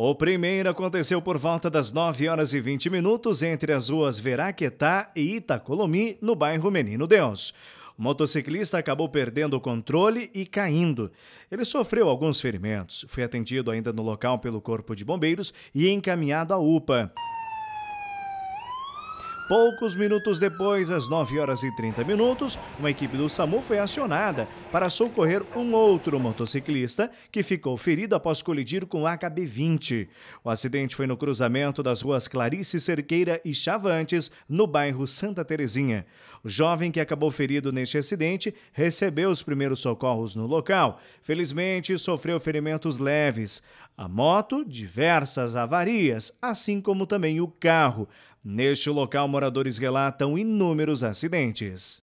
O primeiro aconteceu por volta das 9 horas e 20 minutos entre as ruas Veraquetá e Itacolomi, no bairro Menino Deus. O motociclista acabou perdendo o controle e caindo. Ele sofreu alguns ferimentos, foi atendido ainda no local pelo Corpo de Bombeiros e encaminhado à UPA. Poucos minutos depois, às 9 horas e 30 minutos, uma equipe do SAMU foi acionada para socorrer um outro motociclista que ficou ferido após colidir com o HB20. O acidente foi no cruzamento das ruas Clarice Cerqueira e Chavantes, no bairro Santa Terezinha. O jovem que acabou ferido neste acidente recebeu os primeiros socorros no local. Felizmente, sofreu ferimentos leves. A moto, diversas avarias, assim como também o carro. Neste local, moradores relatam inúmeros acidentes.